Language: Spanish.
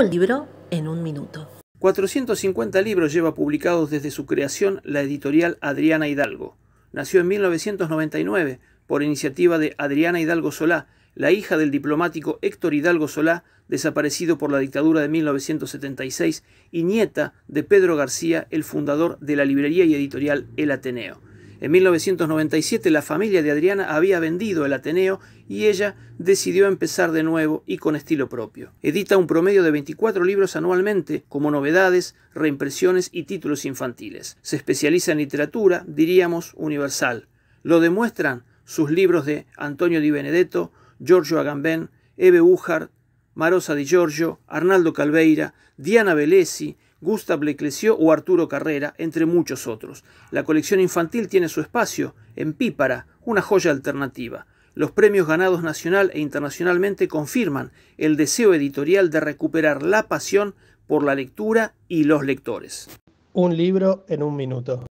el libro en un minuto. 450 libros lleva publicados desde su creación la editorial Adriana Hidalgo. Nació en 1999 por iniciativa de Adriana Hidalgo Solá, la hija del diplomático Héctor Hidalgo Solá, desaparecido por la dictadura de 1976, y nieta de Pedro García, el fundador de la librería y editorial El Ateneo. En 1997 la familia de Adriana había vendido el Ateneo y ella decidió empezar de nuevo y con estilo propio. Edita un promedio de 24 libros anualmente, como novedades, reimpresiones y títulos infantiles. Se especializa en literatura, diríamos, universal. Lo demuestran sus libros de Antonio Di Benedetto, Giorgio Agamben, Eve Ujar, Marosa Di Giorgio, Arnaldo Calveira, Diana Bellesi, Gustavo Leclesio o Arturo Carrera, entre muchos otros. La colección infantil tiene su espacio en Pípara, una joya alternativa. Los premios ganados nacional e internacionalmente confirman el deseo editorial de recuperar la pasión por la lectura y los lectores. Un libro en un minuto.